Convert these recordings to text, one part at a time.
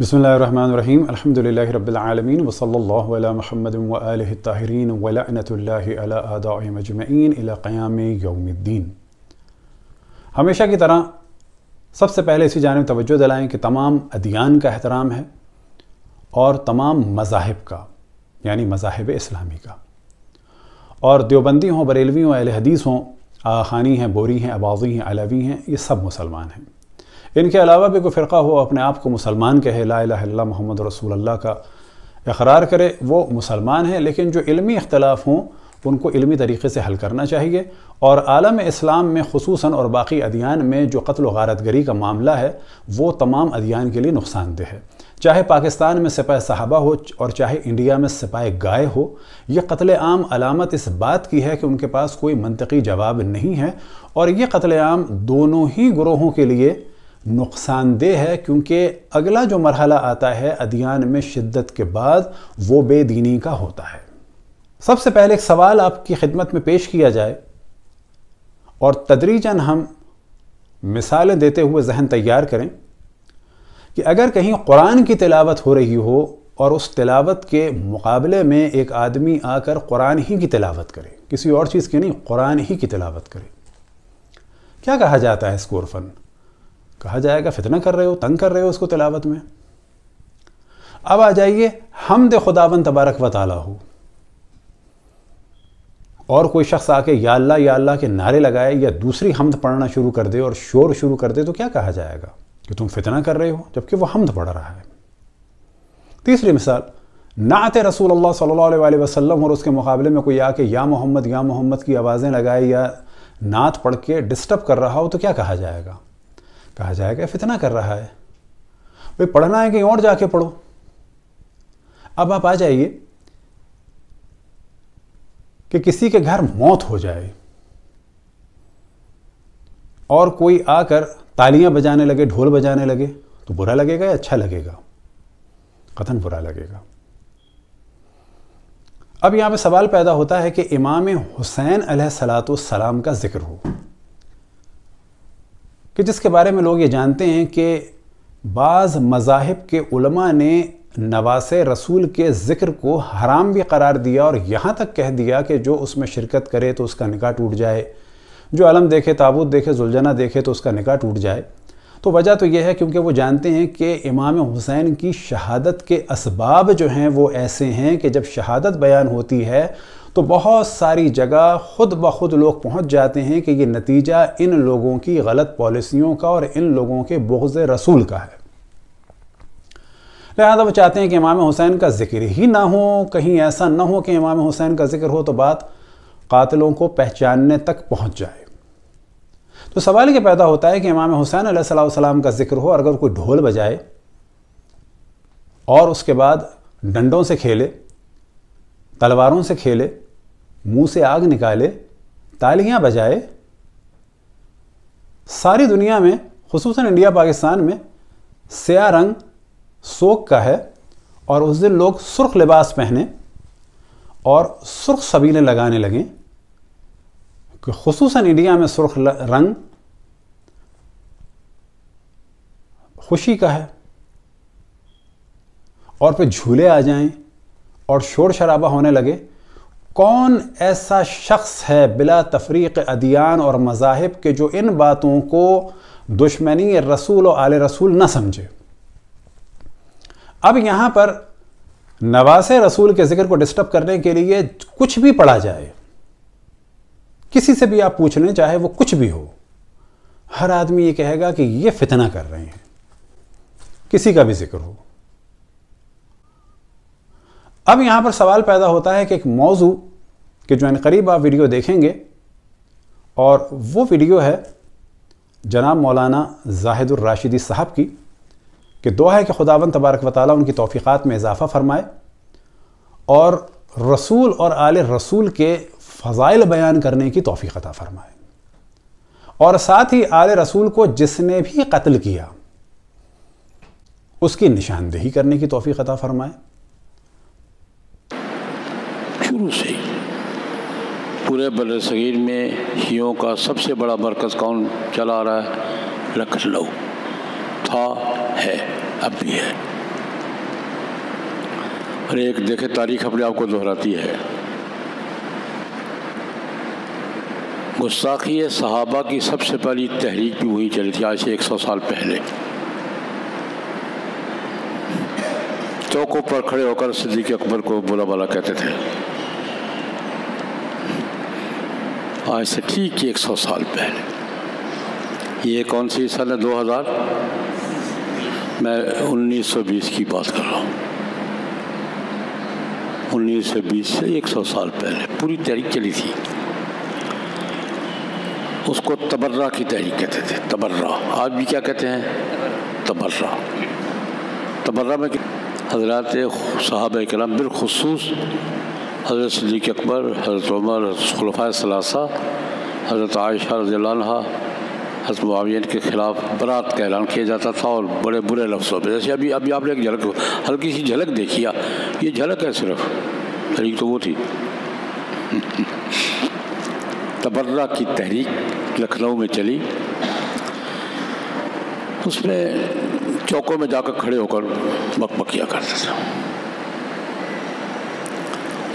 बसमीम अलहमदिल्ला रबालमीन वसल्ला महमद वालताहरीन वलानतमजमैन क़याम यौमद्दीन हमेशा की तरह सबसे पहले इसी जानब तवज्जो दिलाएँ कि तमाम अदियान का एहतराम है और तमाम मजाहब का यानी मजाहब इस्लामी का और देवबंदी हों बरेलवी हों अहल हदीस हों खानी हैं बोरी हैं अबाजी हैं अलवी हैं ये सब मुसलमान हैं इनके अलावा भी कोई फ़िरका हो अपने आप को मुसलमान कहे ला ला मोहम्मद रसूल अल्लाह का इकरार करे वो मुसलमान हैं लेकिन जो इलमी इख्तलाफ हों उनको इलमी तरीके से हल करना चाहिए और आलम इस्लाम में खसूस और बाकी अदियान में जो कत्ल गारतगरी का मामला है वो तमाम अदियान के लिए नुकसानदेह है चाहे पाकिस्तान में सिपाही साहबा हो और चाहे इंडिया में सिपाही गाय हो यह कत्ल आम अलामत इस बात की है कि उनके पास कोई मनतकी जवाब नहीं है और ये कत्ल आम दोनों ही ग्रोहों के लिए नुकसानदेह है क्योंकि अगला जो मरहला आता है अदियान में शिद्दत के बाद वो बेदीनी का होता है सबसे पहले एक सवाल आपकी खिदमत में पेश किया जाए और तदरीजन हम मिसालें देते हुए जहन तैयार करें कि अगर कहीं कुरान की तिलावत हो रही हो और उस तिलावत के मुकाबले में एक आदमी आकर कुरान ही की तिलावत करे किसी और चीज़ की नहीं कुरान ही की तिलावत करे क्या कहा जाता है इस कोरफन कहा जाएगा फितना कर रहे हो तंग कर रहे हो उसको तिलावत में अब आ जाइए हम दे खुदावन तबारक व हो और कोई शख्स आके या अल्लाह या अल्लाह के नारे लगाए या दूसरी हमद पढ़ना शुरू कर दे और शोर शुरू कर दे तो क्या कहा जाएगा कि तुम फितना कर रहे हो जबकि वह हमद पढ़ रहा है तीसरी मिसाल नात रसूल अल्लाह सल्लल्लाहु अलैहि वसल्लम और उसके मुकाबले में कोई आके या मोहम्मद या मोहम्मद की आवाज़ें लगाए या नात पढ़ के डिस्टर्ब कर रहा हो तो क्या कहा जाएगा कहा जाएगा फितना कर रहा है भाई पढ़ना है कहीं और जाके पढ़ो अब आप आ जाइए कि किसी के घर मौत हो जाए और कोई आकर तालियां बजाने लगे ढोल बजाने लगे तो बुरा लगेगा या अच्छा लगेगा कथन बुरा लगेगा अब यहां पे सवाल पैदा होता है कि इमाम हुसैन सलाम का जिक्र हो कि जिसके बारे में लोग ये जानते हैं कि बाज़ मज़ाहब के उलमा ने नवास रसूल के ज़िक्र को हराम भी करार दिया और यहाँ तक कह दिया कि जो उसमें शिरकत करे तो उसका निकाह टूट जाए जो अलम देखे ताबूत देखे जुलझना देखे तो उसका निकाह टूट जाए तो वजह तो यह है क्योंकि वो जानते हैं कि इमाम हुसैन की शहादत के इसबाब जो हैं वो ऐसे हैं कि जब शहादत बयान होती है तो बहुत सारी जगह खुद ब खुद लोग पहुंच जाते हैं कि ये नतीजा इन लोगों की गलत पॉलिसियों का और इन लोगों के बोज रसूल का है लिहाजा वो चाहते हैं कि इमाम हुसैन का जिक्र ही ना हो कहीं ऐसा ना हो कि इमाम हुसैन का जिक्र हो तो बात कातिलों को पहचानने तक पहुंच जाए तो सवाल यह पैदा होता है कि इमाम हुसैन सलाम का जिक्र हो अगर कोई ढोल बजाए और उसके बाद डंडों से खेले तलवारों से खेले मुंह से आग निकाले तालियां बजाए सारी दुनिया में खसूस इंडिया पाकिस्तान में स्या रंग सोख का है और उस दिन लोग सुर्ख लिबास पहने और सुर्ख सबीलें लगाने लगें खसूस इंडिया में सुर्ख रंग खुशी का है और फिर झूले आ जाएं और शोर शराबा होने लगे कौन ऐसा शख्स है बिला तफरीक अदियान और मजाहब के जो इन बातों को दुश्मनी रसूल और आले रसूल ना समझे अब यहाँ पर नवास रसूल के ज़िक्र को डिस्टर्ब करने के लिए कुछ भी पढ़ा जाए किसी से भी आप पूछ लें चाहे वो कुछ भी हो हर आदमी ये कहेगा कि ये फितना कर रहे हैं किसी का भी जिक्र हो अब यहाँ पर सवाल पैदा होता है कि एक मौजू के जो करीब आप वीडियो देखेंगे और वो वीडियो है जनाब मौलाना जाहिदुर राशिदी साहब की कि दुआ है कि खुदावन तबारक व ताली उनकी तोफ़ीक़ात में इजाफ़ा फ़रमाए और रसूल और आल रसूल के फ़ज़ाइल बयान करने की तोफ़ी अता फ़रमाए और साथ ही आल रसूल को जिसने भी कत्ल किया उसकी निशानदेही करने की तोफ़ी अता फ़रमाए शुरू से ही पूरे बल सगीर में शियों का सबसे बड़ा मरकज़ कौन चला रहा है लखनऊ था है अब भी है और एक देखे तारीख अपने आप को दोहराती है गुस्ताखी सहाबा की सबसे पहली तहरीक भी वही चली थी आज से 100 साल पहले चौकों पर खड़े होकर सिद्दीक अकबर को बोला बोला कहते थे आज हाँ, से ठीक एक सौ साल पहले ये कौन सी साल है दो हज़ार मैं 1920 की बात कर रहा हूँ 1920 से 100 साल पहले पूरी तहरीक चली थी उसको तबर्रा की तहरीक कहते थे तबर्रा आज भी क्या कहते हैं तबर्रा तबर्रा में हजरात साहब कलम बिलखसूस हज़रत सदीक अकबर हज़रत उमर खलफा सलासा हज़रत आयशा रजहा हज़रत मुआवियन के ख़िलाफ़ बरात का ऐलान किया जाता था और बड़े बुरे लफ्ज़ों पर जैसे अभी अभी आपने एक झलक हल्की सी झलक देखी ये झलक है सिर्फ तहरीक तो वो थी तबर्रा की तहरीक लखनऊ में चली उसमें चौकों में जाकर खड़े होकर मकमकिया करता था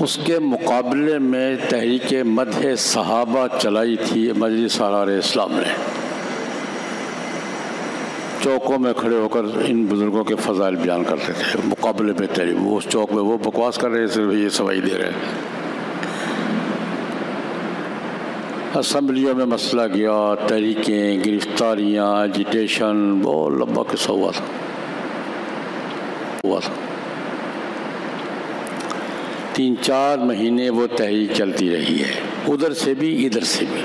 उसके मुकाबले में तहरीक मध्य सहाबा चलाई थी मजलिस इस्लाम ने चौकों में खड़े होकर इन बुज़ुर्गों के फजाइल बयान करते थे मुकाबले में तहरीक वो उस चौक में वो बकवास कर रहे सिर्फ ये सवाई दे रहे हैं असम्बलियों में मसला गया तहरीकें गिरफ्तारियाँ एजिटेशन बहुत लंबा किस्सा हुआ था हुआ था तीन चार महीने वो तहरीक चलती रही है उधर से भी इधर से भी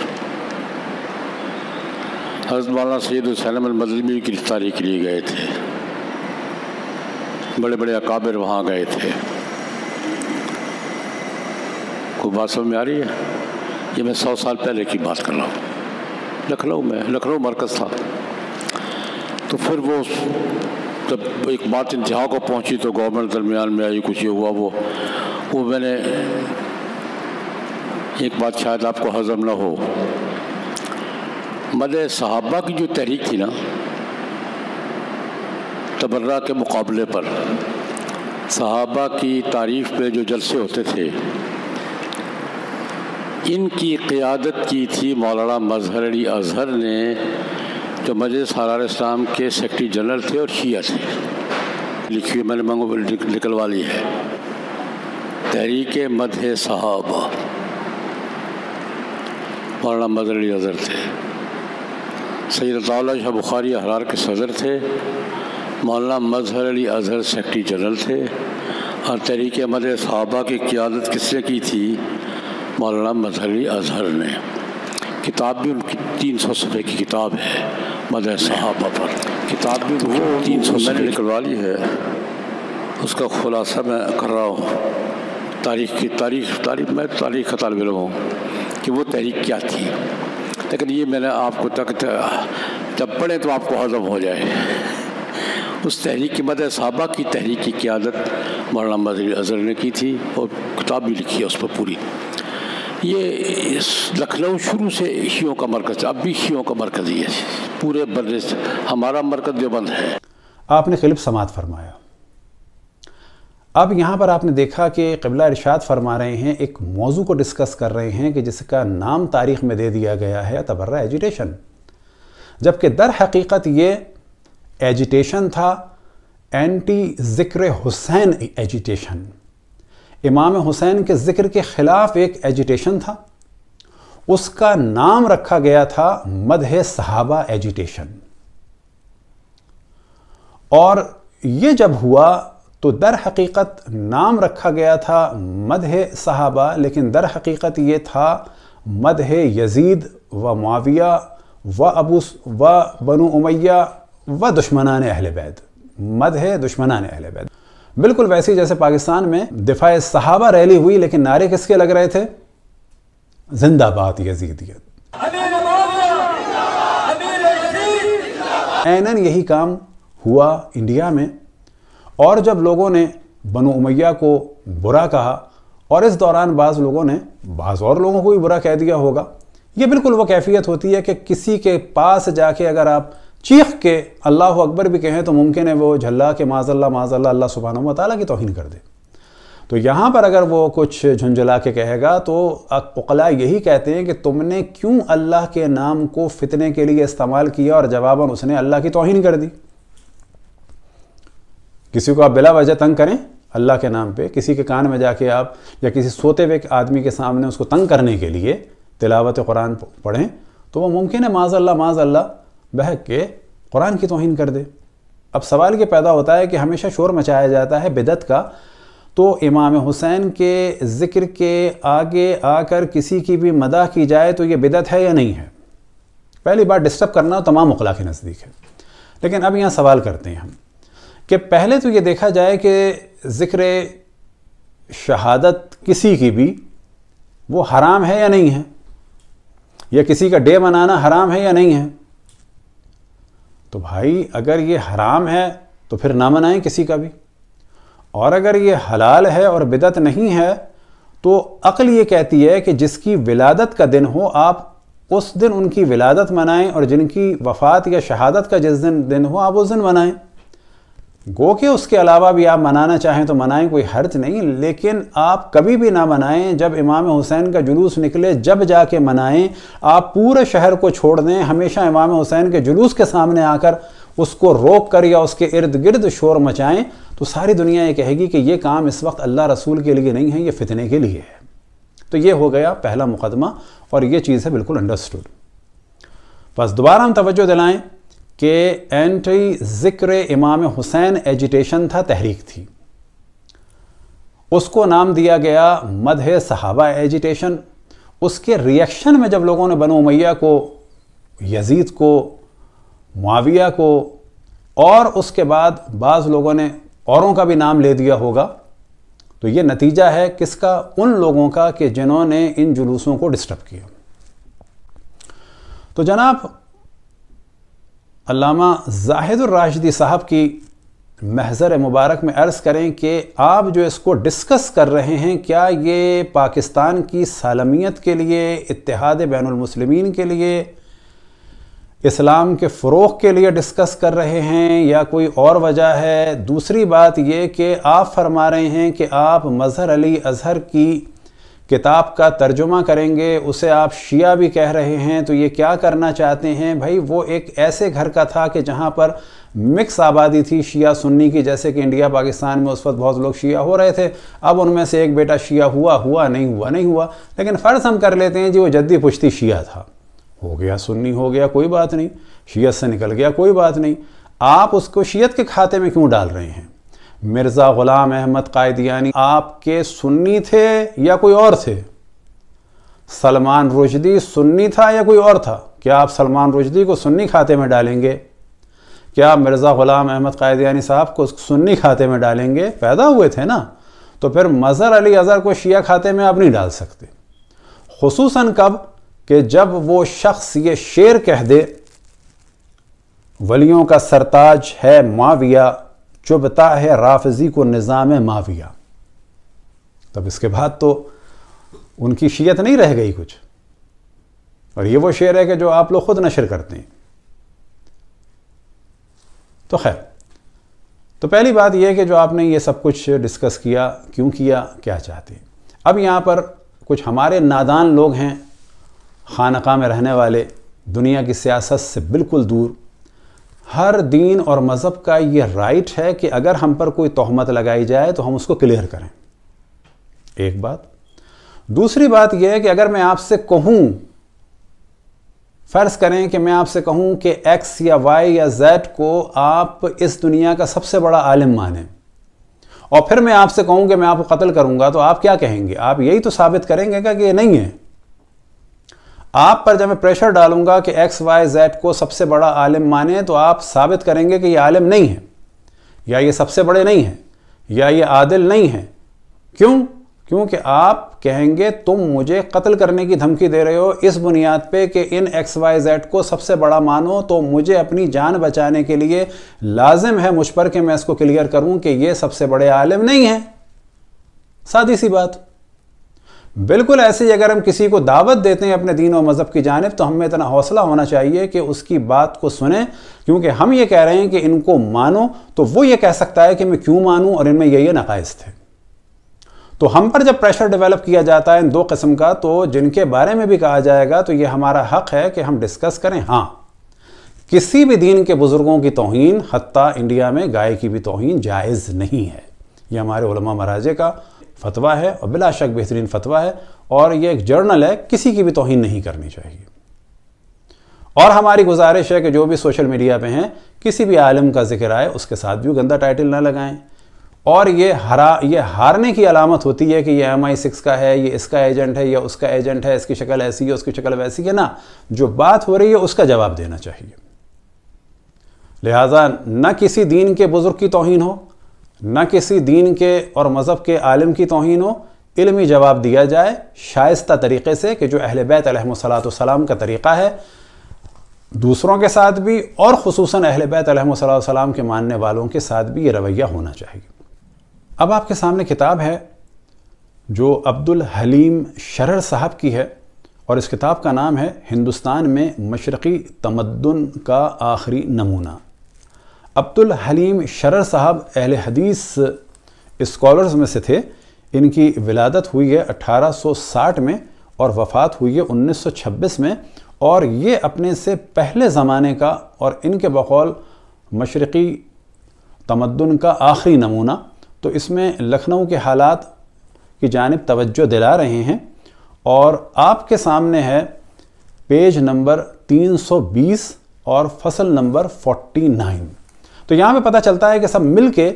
हजरत मौलाना सैद हुसैन मदलबी भी गिरफ्तारी के लिए गए थे बड़े बड़े अकाबिर वहाँ गए थे कोई बात समझ में आ रही है ये मैं सौ साल पहले की बात कर रहा हूँ लखनऊ में लखनऊ मरकज़ था तो फिर वो जब एक बात इंतहा को पहुँची तो गवर्नमेंट दरमियान में आई कुछ ये हुआ वो वो मैंने एक बात शायद आपको हजम ना हो मद सहाबा की जो तहरीक थी ना तबर्रा के मुकाबले पर सहाबा की तारीफ पे जो जलसे होते थे इनकी क़ियादत की थी मौलाना मजहर अली अजहर ने जो मजे सालार इस्लाम के सेक्रटरी जनरल थे और शिया थे लिखी मैंने मंगो निकलवा ली है तहरीक मद साहब मौलाना मदर अली अजहर थे सैद शाह बुखारी हरार के सदर थे मौलाना मजहर अली अजहर सेक्रटरी जनरल थे और तहरीक मद साहबा की क्यादत किसने की थी मौलाना मजहर अली अजहर ने किताब भी उनकी तीन सौ सफ़े की किताब है मदर साहबा पर किताब भी वो तीन सौ सफे निकलवा ली है उसका खुलासा मैं कर रहा हूँ तारीख की तारीख तारीख मैं तारीख का तालब इम हूँ कि वो तहरीक क्या थी लेकिन ये मैंने आपको तक जब पढ़े तो आपको हजम हो जाए उस तहरीक की मदद साहबा की तहरीक की क्यादत मौलाना मजर अजहर ने की थी और किताब भी लिखी है उस पर पूरी ये लखनऊ शुरू से शीयों का मरकज़ अब भी शीयों का मरकज़ ही है पूरे बर्रे हमारा मरकज़ देवबंद है आपने खिलब समात फरमाया अब यहाँ पर आपने देखा कि कबला इरशाद फरमा रहे हैं एक मौजू को डिस्कस कर रहे हैं कि जिसका नाम तारीख में दे दिया गया है तबर्रा एजिटेशन जबकि दर हकीकत ये एजिटेशन था एंटी ज़िक्र हुसैन एजिटेशन इमाम हुसैन के ज़िक्र के ख़िलाफ़ एक एजिटेशन था उसका नाम रखा गया था मदह सहाबा एजिटेशन और ये जब हुआ तो दर हकीकत नाम रखा गया था मदह साहबा लेकिन दर हकीकत ये था मदह यजीद व माविया व अबू व बनु उमैया व दुश्मनान अहल बैद मदह दुश्मनान अहल बैद बिल्कुल वैसे ही जैसे पाकिस्तान में दिफा सहाबा रैली हुई लेकिन नारे किसके लग रहे थे जिंदाबाद यजीदियत एन यही काम हुआ इंडिया में और जब लोगों ने बनो उमैया को बुरा कहा और इस दौरान बाज़ लोगों ने बाज़ और लोगों को भी बुरा कह दिया होगा ये बिल्कुल वो कैफियत होती है कि किसी के पास जाके अगर आप चीख के अल्लाह अकबर भी कहें तो मुमकिन है वो झल्ला के माजल्ला माजल्ला अल्लाह सुबहान वाली की तोहन कर दे तो यहाँ पर अगर वो कुछ झुंझला के कहेगा तो अकला यही कहते हैं कि तुमने क्यों अल्लाह के नाम को फितने के लिए इस्तेमाल किया और जवाबन उसने अल्लाह की तोहन कर दी किसी को आप बिला वजह तंग करें अल्लाह के नाम पे किसी के कान में जाके आप या किसी सोते हुए आदमी के सामने उसको तंग करने के लिए तिलावत कुरान पढ़ें तो वो मुमकिन है माज अल्लाह माज अल्लाह बहक के कुरान की तोहन कर दे अब सवाल ये पैदा होता है कि हमेशा शोर मचाया जाता है बिदत का तो इमाम हुसैन के ज़िक्र के आगे आकर किसी की भी मदा की जाए तो ये बिदत है या नहीं है पहली बार डिस्टर्ब करना तमाम अखला के नज़दीक है लेकिन अब यहाँ सवाल करते हैं हम कि पहले तो ये देखा जाए कि ज़िक्र शहादत किसी की भी वो हराम है या नहीं है या किसी का डे मनाना हराम है या नहीं है तो भाई अगर ये हराम है तो फिर ना मनाएं किसी का भी और अगर ये हलाल है और बिदत नहीं है तो अक्ल ये कहती है कि जिसकी विलादत का दिन हो आप उस दिन उनकी विलादत मनाएं और जिनकी वफ़ात या शहादत का जिस दिन दिन हो आप उस दिन मनाएं गो के उसके अलावा भी आप मनाना चाहें तो मनाएं कोई हर्ज नहीं लेकिन आप कभी भी ना मनाएं जब इमाम हुसैन का जुलूस निकले जब जाके मनाएं आप पूरे शहर को छोड़ दें हमेशा इमाम हुसैन के जुलूस के सामने आकर उसको रोक कर या उसके इर्द गिर्द शोर मचाएं तो सारी दुनिया ये कहेगी कि ये काम इस वक्त अल्लाह रसूल के लिए नहीं है ये फितने के लिए है तो ये हो गया पहला मुकदमा और ये चीज़ है बिल्कुल अंडरस्टूड बस दोबारा हम तवज्जो दिलाएं कि एंटी ज़िक्र इमाम हुसैन एजिटेशन था तहरीक थी उसको नाम दिया गया मदह सहाबा एजिटेशन उसके रिएक्शन में जब लोगों ने बनो मैया को यजीद को मुआविया को और उसके बाद बाज़ लोगों ने औरों का भी नाम ले दिया होगा तो ये नतीजा है किसका उन लोगों का कि जिन्होंने इन जुलूसों को डिस्टर्ब किया तो जनाब अलामा जाहिदुलराशदी साहब की महजर मुबारक में अर्ज़ करें कि आप जो इसको डिस्कस कर रहे हैं क्या ये पाकिस्तान की सालमियत के लिए इतिहाद बैनमसलमिन के लिए इस्लाम के फ़रोग के लिए डिस्कस कर रहे हैं या कोई और वजह है दूसरी बात ये कि आप फरमा रहे हैं कि आप मज़हर अली अजहर की किताब का तर्जुमा करेंगे उसे आप शिया भी कह रहे हैं तो ये क्या करना चाहते हैं भाई वो एक ऐसे घर का था कि जहाँ पर मिक्स आबादी थी शिया सुन्नी की जैसे कि इंडिया पाकिस्तान में उस वक्त बहुत लोग शिया हो रहे थे अब उनमें से एक बेटा शिया हुआ हुआ नहीं हुआ नहीं हुआ लेकिन फ़र्ज़ हम कर लेते हैं जी वो जद्दी पुश्ती शिया था हो गया सुन्नी हो गया कोई बात नहीं शियत से निकल गया कोई बात नहीं आप उसको शियत के खाते में क्यों डाल रहे हैं मिर्ज़ा ग़ुलाम अहमद कायदियानी आपके सुन्नी थे या कोई और थे सलमान रुशदी सुन्नी था या कोई और था क्या आप सलमान रुशदी को सुन्नी खाते में डालेंगे क्या आप मिर्ज़ा ग़ुलाम अहमद कायदियानी साहब को सुन्नी खाते में डालेंगे पैदा हुए थे ना तो फिर मज़हर अली अज़हर को शिया खाते में आप नहीं डाल सकते खसूस कब कि जब वो शख्स ये शेर कह दे वलियों का सरताज है माविया चुभता है राफजी को निज़ाम माविया तब इसके बाद तो उनकी शीयत नहीं रह गई कुछ और ये वो शेर है कि जो आप लोग खुद नशर करते हैं तो खैर तो पहली बात यह है कि जो आपने ये सब कुछ डिस्कस किया क्यों किया क्या चाहते हैं अब यहाँ पर कुछ हमारे नादान लोग हैं खानका में रहने वाले दुनिया की सियासत से बिल्कुल दूर हर दीन और मज़हब का ये राइट है कि अगर हम पर कोई तोहमत लगाई जाए तो हम उसको क्लियर करें एक बात दूसरी बात यह है कि अगर मैं आपसे कहूं फ़र्ज़ करें कि मैं आपसे कहूं कि एक्स या वाई या जेड को आप इस दुनिया का सबसे बड़ा आलिम माने और फिर मैं आपसे कहूं कि मैं आपको कत्ल करूंगा तो आप क्या कहेंगे आप यही तो साबित करेंगे क्या कि ये नहीं है आप पर जब मैं प्रेशर डालूंगा कि एक्स वाई जेड को सबसे बड़ा आलिम माने तो आप साबित करेंगे कि ये आलिम नहीं है या ये सबसे बड़े नहीं हैं या ये आदिल नहीं हैं क्यों क्योंकि आप कहेंगे तुम मुझे कत्ल करने की धमकी दे रहे हो इस बुनियाद पे कि इन एक्स वाई जेड को सबसे बड़ा मानो तो मुझे अपनी जान बचाने के लिए लाजिम है मुझ पर कि मैं इसको क्लियर करूं कि ये सबसे बड़े आलिम नहीं हैं सादी सी बात बिल्कुल ऐसे ही अगर हम किसी को दावत देते हैं अपने दीन और मज़हब की जानब तो हमें इतना हौसला होना चाहिए कि उसकी बात को सुने क्योंकि हम ये कह रहे हैं कि इनको मानो तो वो ये कह सकता है कि मैं क्यों मानूँ और इनमें ये ये नकाइज थे तो हम पर जब प्रेशर डेवलप किया जाता है इन दो किस्म का तो जिनके बारे में भी कहा जाएगा तो ये हमारा हक है कि हम डिस्कस करें हाँ किसी भी दीन के बुज़ुर्गों की तोहन हती इंडिया में गाय की भी तोहन जायज़ नहीं है ये हमारे मराजे का फतवा है और बिला शक बेहतरीन फतवा है और ये एक जर्नल है किसी की भी तोहिन नहीं करनी चाहिए और हमारी गुजारिश है कि जो भी सोशल मीडिया पे हैं किसी भी आलम का जिक्र आए उसके साथ भी गंदा टाइटल ना लगाएं और ये हरा ये हारने की अलामत होती है कि ये एम आई सिक्स का है ये इसका एजेंट है या उसका एजेंट है इसकी शक्ल ऐसी है उसकी शक्ल वैसी है ना जो बात हो रही है उसका जवाब देना चाहिए लिहाजा न किसी दीन के बुज़ुर्ग की तोहन हो न किसी दीन के और मज़हब के आलम की तोहन हो इलमी जवाब दिया जाए शायस्ता तरीके से कि जो अहल बैतलाम का तरीक़ा है दूसरों के साथ भी और खसूस अहल सलाम के मानने वालों के साथ भी ये रवैया होना चाहिए अब आपके सामने किताब है जो अब्दुल हलीम शरर साहब की है और इस किताब का नाम है हिंदुस्तान में मशरक़ी तमद्दन का आखिरी नमूना अब्दुल हलीम शरर साहब अहल हदीस स्कॉलर्स में से थे इनकी विलादत हुई है 1860 में और वफ़ात हुई है 1926 में और ये अपने से पहले ज़माने का और इनके बकौल मशरक़ी तमदन का आखिरी नमूना तो इसमें लखनऊ के हालात की जानब तवज्जो दिला रहे हैं और आपके सामने है पेज नंबर 320 और फसल नंबर 49 तो यहाँ पे पता चलता है कि सब मिल के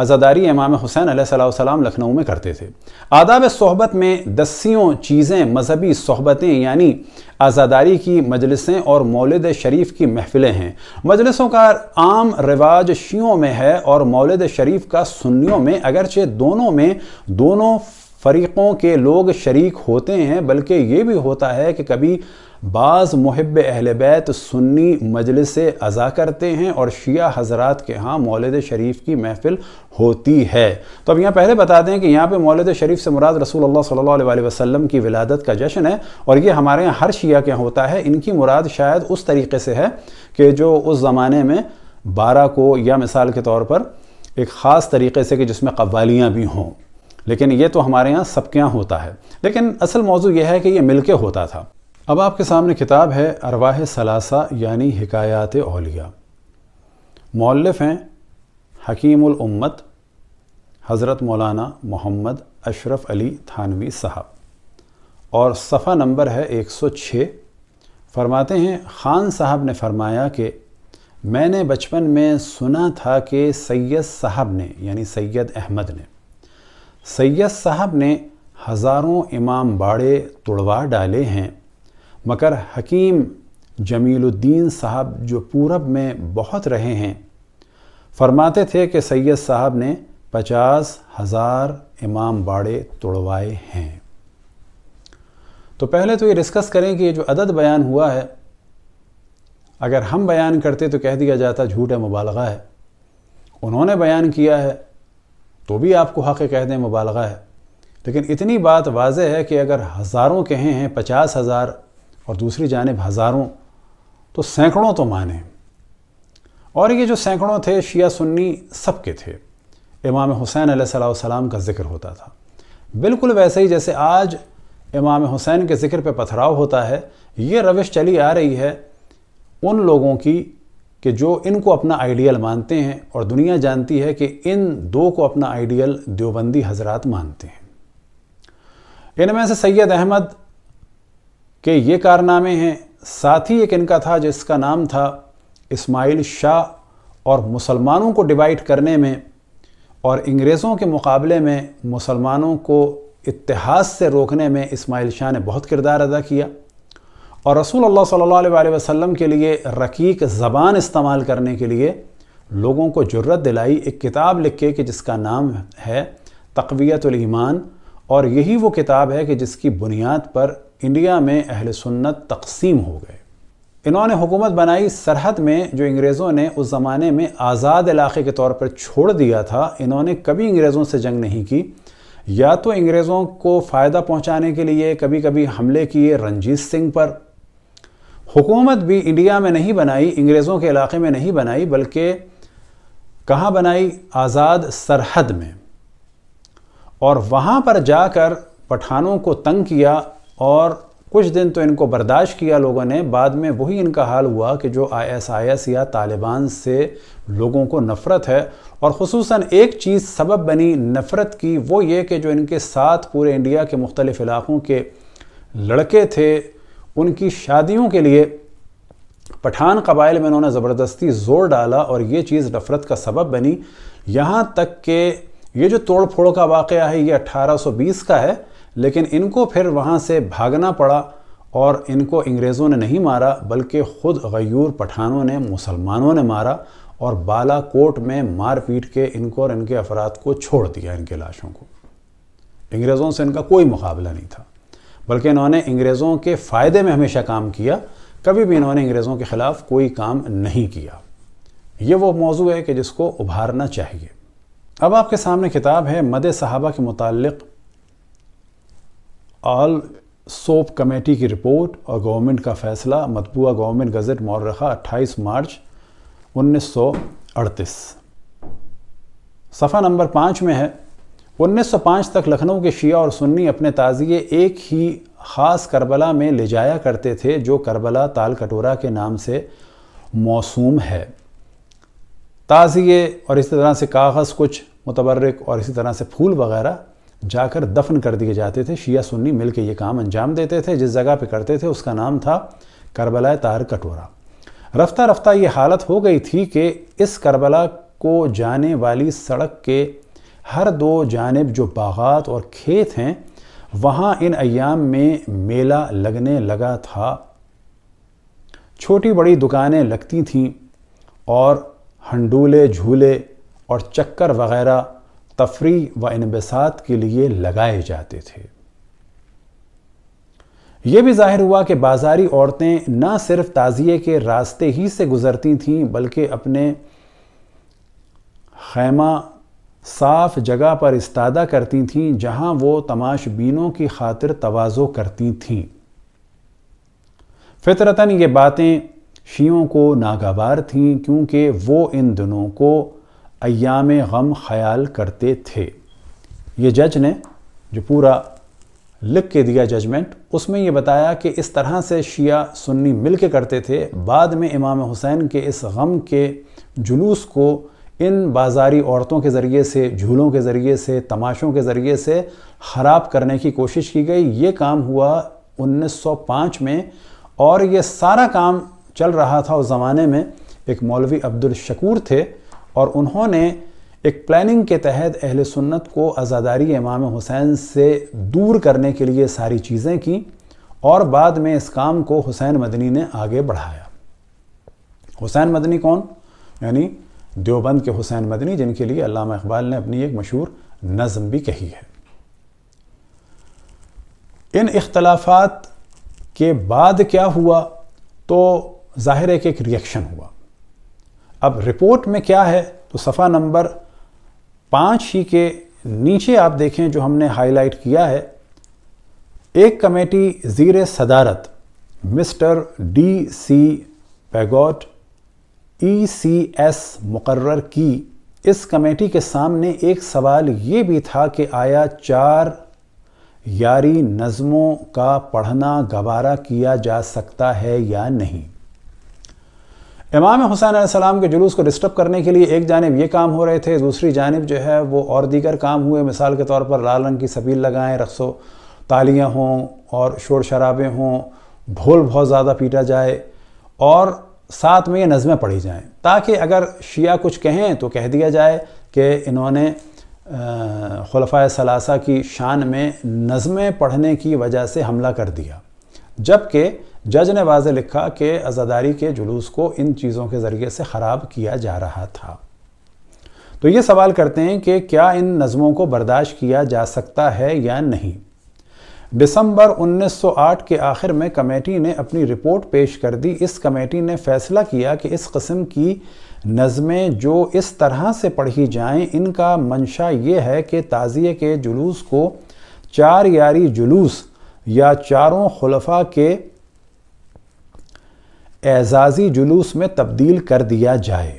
आज़ादारी इमाम हुसैन सलाम लखनऊ में करते थे आदाब सहबत में दसियों चीज़ें मजहबी सहबतें यानी आज़ादारी की मजलिसें और मौलद शरीफ की महफ़िलें हैं मजलिसों का आम रिवाज शियों में है और मौलद शरीफ का सुन्नियों में अगरचे दोनों में दोनों फरीक़ों के लोग शरीक होते हैं बल्कि ये भी होता है कि कभी बाज़ महब अहल बैत सुन्नी मजलिस अज़ा करते हैं और शिया हजरात के यहाँ मौलद शरीफ की महफ़िल होती है तो अब यहाँ पहले बता दें कि यहाँ पर मौलद शरीफ से मुराद रसूल अल्लाह सल्लल्लाहु अलैहि वसल्लम की विलादत का जश्न है और ये हमारे यहाँ हर शिया के यहाँ होता है इनकी मुराद शायद उस तरीके से है कि जो उस ज़माने में बारह को या मिसाल के तौर पर एक ख़ास तरीके से कि जिसमें कवालियाँ भी हों लेकिन ये तो हमारे यहाँ सबके यहाँ होता है लेकिन असल मौजू यह है कि ये मिलके होता था अब आपके सामने किताब है अरवाह सलासा यानी हिकायात अलिया मौलफ़ हैं हकीम उम्मत हज़रत मौलाना मोहम्मद अशरफ अली थानवी साहब और सफ़ा नंबर है 106 फरमाते हैं ख़ान साहब ने फरमाया कि मैंने बचपन में सुना था कि सैयद साहब ने यानी सैयद अहमद ने सैयद साहब ने हज़ारों इमाम बाड़े तुड़वा डाले हैं मकर हकीम जमीलुद्दीन साहब जो पूरब में बहुत रहे हैं फरमाते थे कि सैयद साहब ने पचास हज़ार इमाम बाड़े तोड़वाए हैं तो पहले तो ये डिस्कस करें कि ये जो अदद बयान हुआ है अगर हम बयान करते तो कह दिया जाता झूठ है मुबालगा है उन्होंने बयान किया है तो भी आपको हक़ कह दें मुबालगा है लेकिन इतनी बात वाज है कि अगर हज़ारों कहे हैं पचास हज़ार और दूसरी जानब हज़ारों तो सैकड़ों तो माने और ये जो सैकड़ों थे शिया सुन्नी सब के थे इमाम हुसैन आसम का ज़िक्र होता था बिल्कुल वैसे ही जैसे आज इमाम हुसैन के ज़िक्र पे पथराव होता है ये रविश चली आ रही है उन लोगों की कि जो इनको अपना आइडियल मानते हैं और दुनिया जानती है कि इन दो को अपना आइडियल देवबंदी हजरात मानते हैं इनमें से सैयद अहमद कि ये कारनामे हैं साथ ही एक इनका था जिसका नाम था इस्माइल शाह और मुसलमानों को डिवाइड करने में और अंग्रेज़ों के मुकाबले में मुसलमानों को इतिहास से रोकने में इस्माइल शाह ने बहुत किरदार अदा किया और रसूल अल्लाह सल्लल्लाहु अलैहि वसल्लम के लिए रकीक ज़बान इस्तेमाल करने के लिए लोगों को जरूरत दिलाई एक किताब लिख के कि जिसका नाम है तकवीतमान और यही वो किताब है कि जिसकी बुनियाद पर इंडिया में अहल सुन्नत तकसीम हो गए इन्होंने हुकूमत बनाई सरहद में जो अंग्रेज़ों ने उस ज़माने में आज़ाद इलाके के तौर पर छोड़ दिया था इन्होंने कभी अंग्रेज़ों से जंग नहीं की या तो अंग्रेज़ों को फ़ायदा पहुंचाने के लिए कभी कभी हमले किए रंजीत सिंह पर हुकूमत भी इंडिया में नहीं बनाई अंग्रेज़ों के इलाके में नहीं बनाई बल्कि कहाँ बनाई आज़ाद सरहद में और वहाँ पर जाकर पठानों को तंग किया और कुछ दिन तो इनको बर्दाश्त किया लोगों ने बाद में वही इनका हाल हुआ कि जो आईएसआईएस या तालिबान से लोगों को नफ़रत है और खसूस एक चीज़ सबब बनी नफ़रत की वो ये कि जो इनके साथ पूरे इंडिया के मुख्तलिफ़ इलाक़ों के लड़के थे उनकी शादियों के लिए पठान कबाइल में इन्होंने ज़बरदस्ती ज़ोर डाला और ये चीज़ नफ़रत का सबब बनी यहाँ तक कि ये जो तोड़ फोड़ का वाक़ है ये बीस का है लेकिन इनको फिर वहाँ से भागना पड़ा और इनको अंग्रेज़ों ने नहीं मारा बल्कि ख़ुद गयूर पठानों ने मुसलमानों ने मारा और बालाकोट में मार पीट के इनको और इनके अफराद को छोड़ दिया इनके लाशों को अंग्रेज़ों से इनका कोई मुकाबला नहीं था बल्कि इन्होंने अंग्रेज़ों के फ़ायदे में हमेशा काम किया कभी भी इन्होंने अंग्रेज़ों के ख़िलाफ़ कोई काम नहीं किया ये वो मौजू है कि जिसको उभारना चाहिए अब आपके सामने किताब है मद सहाबा के मुतक़ आल सोप कमेटी की रिपोर्ट और गवर्नमेंट का फैसला मतबूआ गवर्नमेंट मौर मौरखा अट्ठाईस मार्च अड़तीस सफ़ा नंबर पाँच में है 1905 तक लखनऊ के शिया और सुन्नी अपने ताज़िए एक ही ख़ास करबला में ले जाया करते थे जो करबला ताल कटोरा के नाम से मौसूम है ताज़िए और इसी तरह से कागज़ कुछ मुतबरक और इसी तरह से फूल वगैरह जाकर दफन कर दिए जाते थे शिया सुन्नी मिल के ये काम अंजाम देते थे जिस जगह पे करते थे उसका नाम था करबला तार कटोरा रफ्ता रफ्ता ये हालत हो गई थी कि इस करबला को जाने वाली सड़क के हर दो जानब जो बागात और खेत हैं वहाँ इन अयाम में मेला लगने लगा था छोटी बड़ी दुकानें लगती थीं और हंडूले झूले और चक्कर वगैरह तफरी व इनबसात के लिए लगाए जाते थे यह भी जाहिर हुआ कि बाजारी औरतें न सिर्फ ताजिए के रास्ते ही से गुजरती थीं बल्कि अपने खैमा साफ जगह पर इस्तादा करती थीं जहां वो तमाशबीनों की खातिर तवाज़ो करती थीं फितरतन ये बातें शियों को नागवार थीं क्योंकि वो इन दिनों को अयाम गम ख्याल करते थे ये जज ने जो पूरा लिख के दिया जजमेंट उसमें ये बताया कि इस तरह से शिया सुन्नी मिल के करते थे बाद में इमाम हुसैन के इस गम के जुलूस को इन बाजारी औरतों के ज़रिए से झूलों के ज़रिए से तमाशों के ज़रिए से ख़राब करने की कोशिश की गई ये काम हुआ 1905 में और ये सारा काम चल रहा था उस ज़माने में एक मौलवी अब्दुल शकूर थे और उन्होंने एक प्लानिंग के तहत अहल सुन्नत को आज़ादारी इमाम हुसैन से दूर करने के लिए सारी चीज़ें की और बाद में इस काम को हुसैन मदनी ने आगे बढ़ाया हुसैन मदनी कौन यानी देवबंद के हुसैन मदनी जिनके लिए अलामा इकबाल ने अपनी एक मशहूर नज़म भी कही है इन इख्तलाफात के बाद क्या हुआ तो ज़ाहिर है कि एक रिएक्शन हुआ अब रिपोर्ट में क्या है तो सफ़ा नंबर पाँच ही के नीचे आप देखें जो हमने हाईलाइट किया है एक कमेटी ज़ीर सदारत mister D C Pigott I C S मुकर की इस कमेटी के सामने एक सवाल ये भी था कि आया चार यारी नज़मों का पढ़ना गवारा किया जा सकता है या नहीं इमाम हुसैन आसमाम के जुलूस को डिस्टर्ब करने के लिए एक जानब ये काम हो रहे थे दूसरी जानब जो है वो और दीगर काम हुए मिसाल के तौर पर लाल रंग की सबील लगाएँ रक्सो तालियाँ हों और शोर शराबें हों ढोल बहुत ज़्यादा पीटा जाए और साथ में ये नज़में पढ़ी जाएँ ताकि अगर शिया कुछ कहें तो कह दिया जाए कि इन्होंने खलफा सलासा की शान में नज़में पढ़ने की वजह से हमला कर दिया जबकि जज ने वाज लिखा कि आज़ादारी के जुलूस को इन चीज़ों के ज़रिए से ख़राब किया जा रहा था तो ये सवाल करते हैं कि क्या इन नज़मों को बर्दाश्त किया जा सकता है या नहीं दिसंबर 1908 के आखिर में कमेटी ने अपनी रिपोर्ट पेश कर दी इस कमेटी ने फैसला किया कि इस कस्म की नज़में जो इस तरह से पढ़ी जाएं इनका मंशा ये है कि ताज़िए के जुलूस को चार यारी जुलूस या चारों खलफा के एजाजी जुलूस में तब्दील कर दिया जाए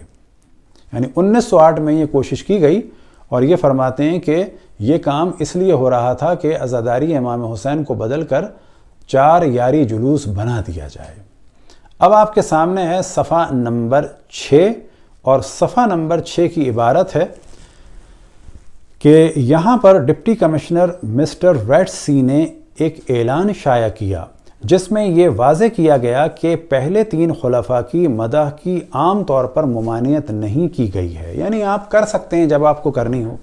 यानी 1908 में ये कोशिश की गई और ये फरमाते हैं कि ये काम इसलिए हो रहा था कि आज़ादारी इमाम हुसैन को बदल कर चार यारी जुलूस बना दिया जाए अब आपके सामने है सफ़ा नंबर छः और सफ़ा नंबर छः की इबारत है कि यहाँ पर डिप्टी कमिश्नर मिस्टर रेड सी ने एक ऐलान शाया किया जिसमें यह वाज किया गया कि पहले तीन खलफा की मदह की आम तौर पर ममानियत नहीं की गई है यानी आप कर सकते हैं जब आपको करनी हो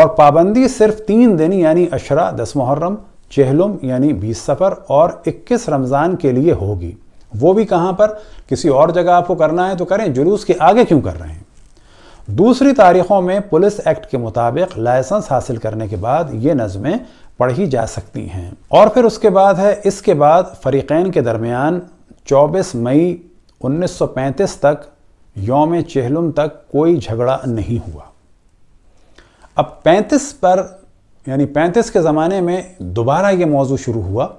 और पाबंदी सिर्फ तीन दिन यानी अशरा दस मुहर्रम चहलुम यानी बीस सफ़र और इक्कीस रमज़ान के लिए होगी वो भी कहाँ पर किसी और जगह आपको करना है तो करें जुलूस के आगे क्यों कर रहे हैं दूसरी तारीखों में पुलिस एक्ट के मुताबिक लाइसेंस हासिल करने के बाद ये नज़में पढ़ी जा सकती हैं और फिर उसके बाद है इसके बाद फ़रीक़ैन के दरमियान 24 मई 1935 तक योम चहलुम तक कोई झगड़ा नहीं हुआ अब 35 पर यानी 35 के ज़माने में दोबारा ये मौजू शुरू हुआ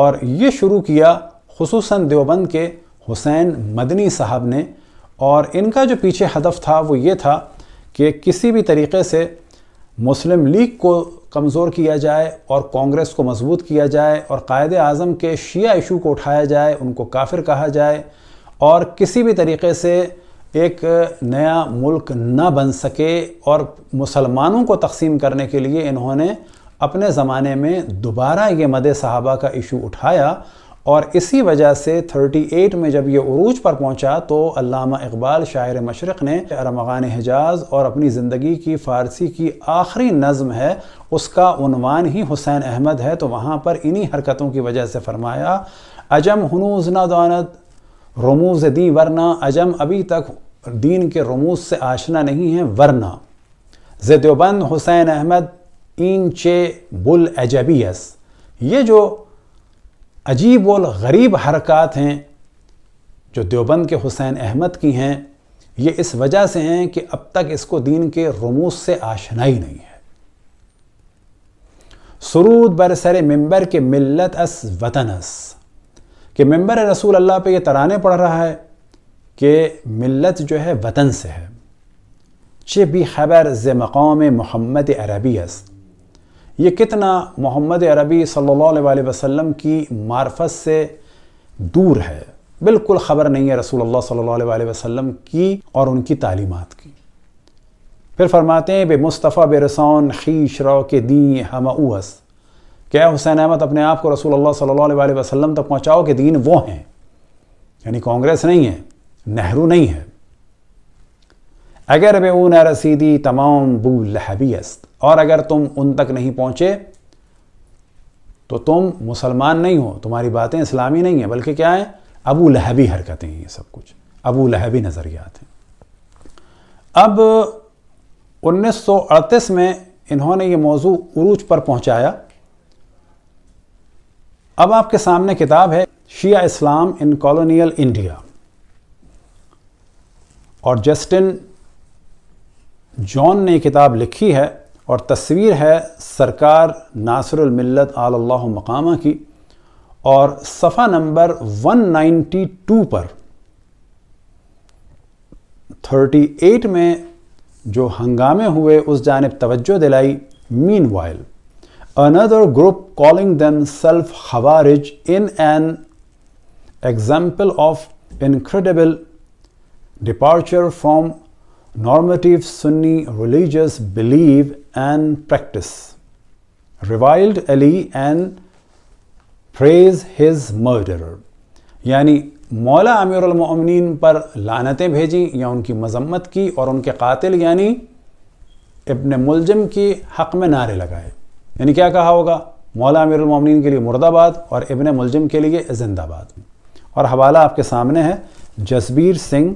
और ये शुरू किया खसूस देवबंद के हुसैन मदनी साहब ने और इनका जो पीछे हदफ था वो ये था कि किसी भी तरीके से मुस्लिम लीग को कमज़ोर किया जाए और कांग्रेस को मजबूत किया जाए और कायद अज़म के शिया इशू को उठाया जाए उनको काफिर कहा जाए और किसी भी तरीके से एक नया मुल्क न बन सके और मुसलमानों को तकसीम करने के लिए इन्होंने अपने ज़माने में दोबारा ये मद साहबा का इशू उठाया और इसी वजह से 38 में जब ये अरूज पर पहुंचा तो अलामा इकबाल शायर मशरक़ ने रमगान हिजाज और अपनी ज़िंदगी की फ़ारसी की आखिरी नज़म है उसका उनवान ही हुसैन अहमद है तो वहाँ पर इन्हीं हरकतों की वजह से फरमाया अजम हनूज ना दौनत रमूज़ दी वरना अजम अभी तक दीन के रमूज से आशना नहीं है वरना ज़ेदोबंद हुसैन अहमद इन चे बुल एजबियस ये जो अजीब और गरीब हरकत हैं जो देवबंद के हुसैन अहमद की हैं ये इस वजह से हैं कि अब तक इसको दीन के रमूस से आशनाई नहीं है सरूद बरसर मंबर के मिलत अस वतन अस कि मंबर रसूल अल्लाह पे ये तराने पड़ रहा है कि मिलत जो है वतन से है चे भी खबर ज मकाम मोहम्मद अरबी अस्त ये कितना मोहम्मद अरबी सल्लल्लाहु अलैहि वसल्लम की मार्फत से दूर है बिल्कुल ख़बर नहीं है रसूल सल्लल्लाहु अलैहि वसल्लम की और उनकी तालीमत की फिर फरमाते हैं बे मुस्तफ़ा बे रसौन खीश रो के दीन हम उस क्या हुसैन अहमद अपने आप को रसूल सल्लल्लाहु अलैहि वसल्लम तक पहुँचाओ के दीन वो हैं यानी कांग्रेस नहीं है नेहरू नहीं है अगर बे ऊन रसीदी तमाम बू लहबी अस्त और अगर तुम उन तक नहीं पहुंचे तो तुम मुसलमान नहीं हो तुम्हारी बातें इस्लामी नहीं है बल्कि क्या है अबू लहबी हरकतें हैं ये सब कुछ अबू लहबी नज़रियात हैं अब 1938 में इन्होंने ये मौजू उरूज पर पहुंचाया अब आपके सामने किताब है Shia Islam in colonial India और जस्टिन जॉन ने किताब लिखी है और तस्वीर है सरकार नासरमिल्लत आल्ला मकामा की और सफ़ा नंबर 192 पर 38 में जो हंगामे हुए उस जानब तवज्जो दिलाई meanwhile another group calling themselves Khawarij in an example of incredible departure from normative Sunni religious belief and practice, reviled Ali and praised his murderer. यानी मौला अमीरमिन पर लानतें भेजी या उनकी मजम्मत की और उनके कातिल यानी इबन मुलजम के हक़ में नारे लगाए यानी क्या कहा होगा मौला अमीरमिन के लिए मुर्दाबाद और इबन मुलजम के लिए जिंदाबाद और हवाला आपके सामने है जसबीर सिंह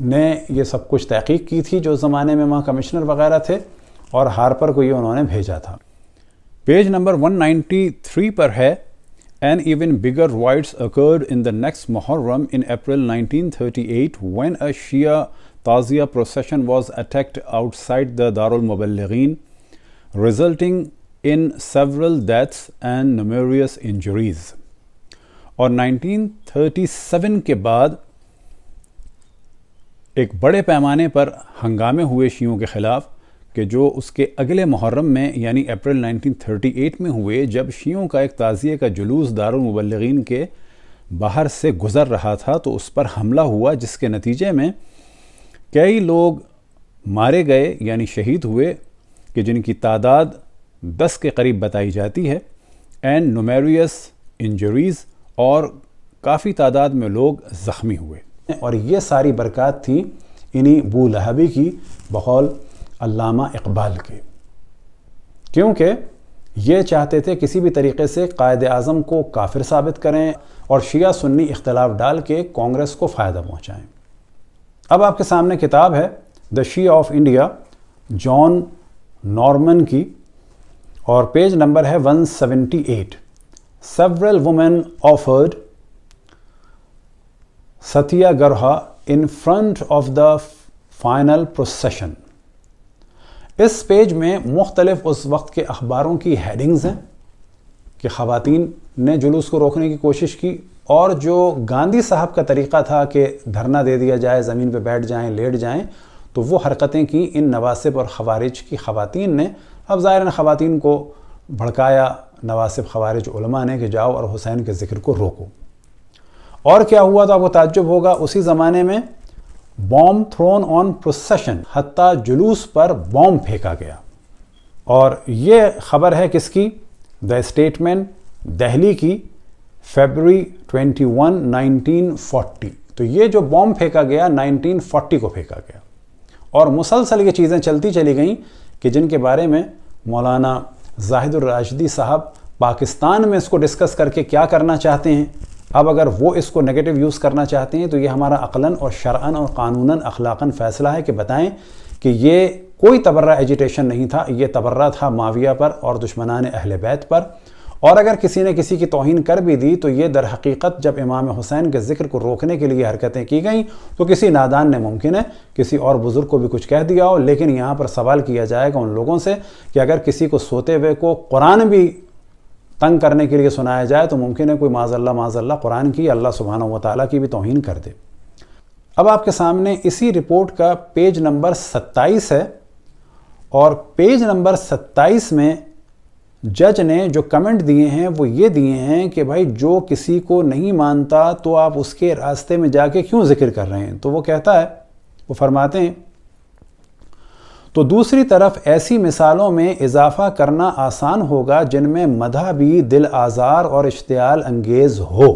ने ये सब कुछ तहकीक की थी जो उस ज़माने में वहाँ कमिश्नर वगैरह थे और हार्पर को ये उन्होंने भेजा था पेज नंबर 193 पर है an even bigger riots occurred in the next Muharram in April 1938 when a Shia taziya procession was attacked outside the Darul Mubalighin resulting in several deaths and numerous injuries और 1937 के बाद एक बड़े पैमाने पर हंगामे हुए शीयों के खिलाफ कि जो उसके अगले मुहर्रम में यानी अप्रैल 1938 में हुए जब शियों का एक ताज़िए का जुलूस दारमबलगिन के बाहर से गुज़र रहा था तो उस पर हमला हुआ जिसके नतीजे में कई लोग मारे गए यानी शहीद हुए कि जिनकी तादाद दस के करीब बताई जाती है एंड नुमेरियस इंजरीज़ और काफ़ी तादाद में लोग ज़ख्मी हुए और ये सारी बरक़ात थी इन्हीं बू लहबी की बकौल अल्लामा इकबाल के क्योंकि ये चाहते थे किसी भी तरीके से कायद अज़म को काफिर साबित करें और शिया सुन्नी इख्तलाफ डाल के कांग्रेस को फ़ायदा पहुँचाएँ अब आपके सामने किताब है the Shia of India John Norman की और पेज नंबर है 178 several women offered satyagarha in front of the final procession इस पेज में मुख्तलिफ उस वक्त के अखबारों की हेडिंग्स हैं कि ख़वातीन ने जुलूस को रोकने की कोशिश की और जो गांधी साहब का तरीक़ा था कि धरना दे दिया जाए ज़मीन पर बैठ जाएँ लेट जाएँ तो वो हरकतें की इन नवासिब और खवारिज की ख़वातीन ने अब ज़ाहिर ख़वातीन को भड़काया नवासिब खवारिज उलमा ने कि जाओ और हुसैन के ज़िक्र को रोको और क्या हुआ तो आपको ताज्जुब होगा उसी ज़माने में बॉम्ब थ्रोन ऑन प्रोसेशन हती जुलूस पर बॉम्ब फेंका गया और ये खबर है किसकी द स्टेटमेंट दहली की फेबरी 21 1940 तो ये जो बॉम्ब फेंका गया 1940 को फेंका गया और मुसलसल ये चीज़ें चलती चली गईं कि जिनके बारे में मौलाना जाहिदुर राशदी साहब पाकिस्तान में इसको डिस्कस करके क्या करना चाहते हैं अब अगर वो इसको नेगेटिव यूज़ करना चाहते हैं तो ये हमारा अकलन और शरअन और कानूनन अखलाकन फ़ैसला है कि बताएं कि ये कोई तबर्रा एजिटेशन नहीं था ये तबर्रा था माविया पर और दुश्मनान अहल बैत पर और अगर किसी ने किसी की तोहन कर भी दी तो ये दर हकीकत जब इमाम हुसैन के ज़िक्र को रोकने के लिए हरकतें की गई तो किसी नादान ने मुमकिन है किसी और बुज़ुर्ग को भी कुछ कह दिया हो लेकिन यहाँ पर सवाल किया जाएगा उन लोगों से कि अगर किसी को सोते हुए को कुरान भी तंग करने के लिए सुनाया जाए तो मुमकिन है कोई माजल्ला माजल्ला कुरान की अल्लाह सुबहाना वाली की भी तोहन कर दे अब आपके सामने इसी रिपोर्ट का पेज नंबर 27 है और पेज नंबर 27 में जज ने जो कमेंट दिए हैं वो ये दिए हैं कि भाई जो किसी को नहीं मानता तो आप उसके रास्ते में जाके क्यों जिक्र कर रहे हैं तो वो कहता है वो फरमाते हैं तो दूसरी तरफ ऐसी मिसालों में इजाफा करना आसान होगा जिनमें मदा भी दिल आज़ार और इश्तियाल अंगेज हो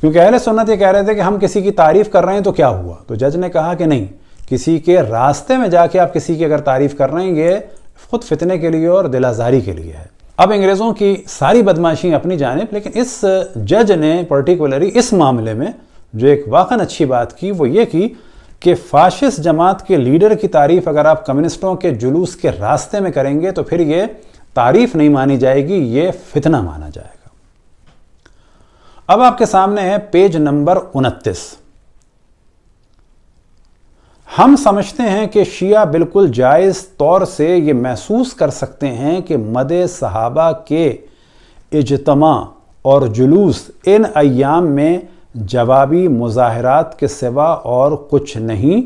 क्योंकि अहले सुन्नत ये कह रहे थे कि हम किसी की तारीफ़ कर रहे हैं तो क्या हुआ तो जज ने कहा कि नहीं किसी के रास्ते में जाके आप किसी की अगर तारीफ़ कर रहे हैं खुद फितने के लिए और दिल आज़ारी के लिए है अब अंग्रेज़ों की सारी बदमाशी अपनी जानब लेकिन इस जज ने पर्टिकुलरली इस मामले में जो एक वाकन अच्छी बात की वो ये की कि फाशिस्ट जमात के लीडर की तारीफ अगर आप कम्युनिस्टों के जुलूस के रास्ते में करेंगे तो फिर ये तारीफ नहीं मानी जाएगी ये फितना माना जाएगा अब आपके सामने है पेज नंबर उनतीस हम समझते हैं कि शिया बिल्कुल जायज़ तौर से ये महसूस कर सकते हैं कि मद सहाबा के इजतमा और जुलूस इन अयाम में जवाबी मुजाहरात के सिवा और कुछ नहीं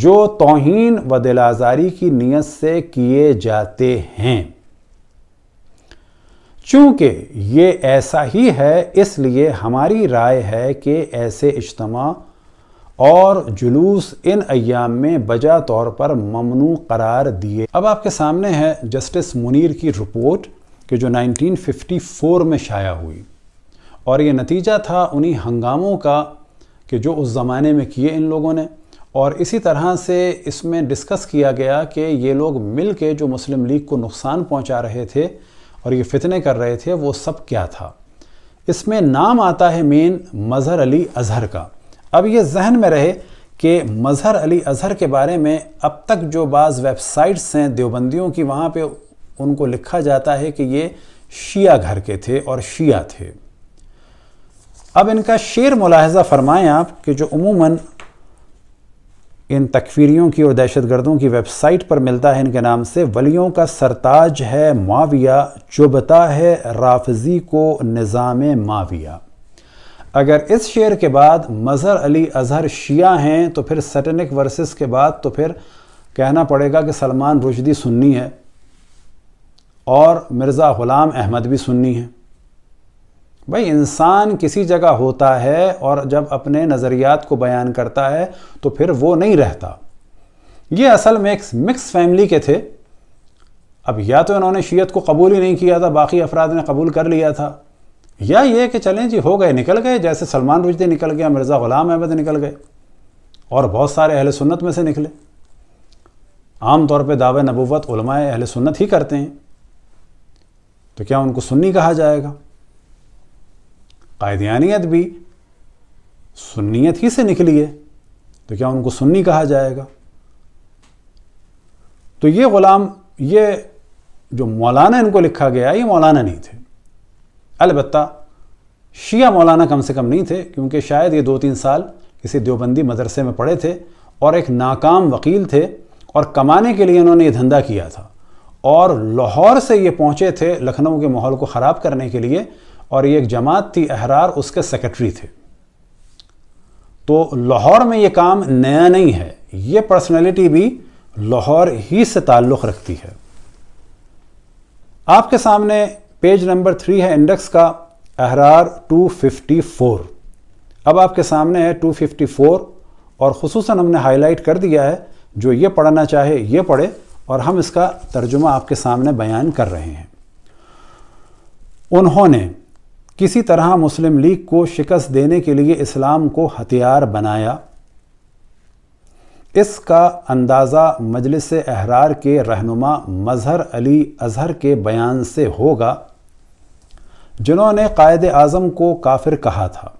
जो तोहन व दिलाजारी की नीयत से किए जाते हैं चूंकि ये ऐसा ही है इसलिए हमारी राय है कि ऐसे इज्तम और जुलूस इन अयाम में बजा तौर पर ममनू करार दिए अब आपके सामने है जस्टिस मुनीर की रिपोर्ट कि जो 1954 में शाया हुई और ये नतीजा था उन्हीं हंगामों का कि जो उस ज़माने में किए इन लोगों ने और इसी तरह से इसमें डिस्कस किया गया कि ये लोग मिल के जो मुस्लिम लीग को नुकसान पहुंचा रहे थे और ये फितने कर रहे थे वो सब क्या था इसमें नाम आता है मेन मज़हर अली अजहर का अब ये जहन में रहे कि मज़हर अली अजहर के बारे में अब तक जो बाज़ वेबसाइट्स हैं देवबंदियों की वहाँ पे उनको लिखा जाता है कि ये शिया घर के थे और शिया थे अब इनका शेर मुलाहजा फरमाएं आप कि जो अमूमन इन तकफीरियों की और दहशत गर्दों की वेबसाइट पर मिलता है इनके नाम से वलियों का सरताज है माविया चुभता है राफजी को निज़ाम माविया अगर इस शेर के बाद मज़हर अली अजहर शिया हैं तो फिर सटनिक वर्सेस के बाद तो फिर कहना पड़ेगा कि सलमान रुशदी सुन्नी है और मिर्ज़ा ग़ुलाम अहमद भी सुन्नी है भाई इंसान किसी जगह होता है और जब अपने नज़रियात को बयान करता है तो फिर वो नहीं रहता ये असल में एक मिक्स फैमिली के थे अब या तो इन्होंने शीयत को कबूल ही नहीं किया था बाकी अफराद ने कबूल कर लिया था या ये कि चलें जी हो गए निकल गए जैसे सलमान रुजदी निकल गया मिर्ज़ा ग़ुलाम अहमद निकल गए और बहुत सारे अहल सुन्नत में से निकले आम तौर पर दावे नबूवत उलमाए अहल सुन्नत ही करते हैं तो क्या उनको सुन्नी कहा जाएगा कायदानियत भी सुन्नीत ही से निकली है तो क्या उनको सुन्नी कहा जाएगा तो ये ग़ुलाम ये जो मौलाना इनको लिखा गया ये मौलाना नहीं थे अलबत् शिया मौलाना कम से कम नहीं थे क्योंकि शायद ये दो तीन साल किसी देवबंदी मदरसे में पढ़े थे और एक नाकाम वकील थे और कमाने के लिए इन्होंने ये धंधा किया था और लाहौर से ये पहुँचे थे लखनऊ के माहौल को ख़राब करने के लिए और ये एक जमात थी अहरार उसके सेक्रेटरी थे तो लाहौर में ये काम नया नहीं है ये पर्सनैलिटी भी लाहौर ही से ताल्लुक़ रखती है आपके सामने पेज नंबर थ्री है इंडेक्स का अहरार 254 अब आपके सामने है 254 और खसूस हमने हाईलाइट कर दिया है जो ये पढ़ना चाहे ये पढ़े और हम इसका तर्जुमा आपके सामने बयान कर रहे हैं उन्होंने किसी तरह मुस्लिम लीग को शिकस्त देने के लिए इस्लाम को हथियार बनाया इसका अंदाज़ा मजलिस अहरार के रहनुमा मजहर अली अजहर के बयान से होगा जिन्होंने कायद आज़म को काफिर कहा था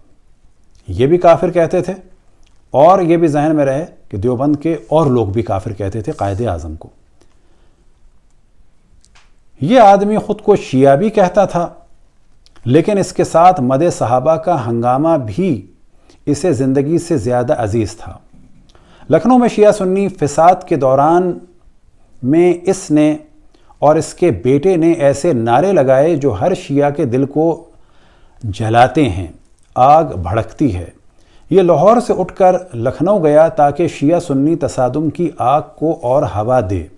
ये भी काफिर कहते थे और ये भी जहन में रहे कि देवबंद के और लोग भी काफिर कहते थे कायद आज़म को ये आदमी ख़ुद को शिया भी कहता था लेकिन इसके साथ मद सहाबा का हंगामा भी इसे ज़िंदगी से ज़्यादा अजीज़ था लखनऊ में शिया सुन्नी फसाद के दौरान में इसने और इसके बेटे ने ऐसे नारे लगाए जो हर शिया के दिल को जलाते हैं आग भड़कती है ये लाहौर से उठकर लखनऊ गया ताकि शिया सुन्नी तसादम की आग को और हवा दे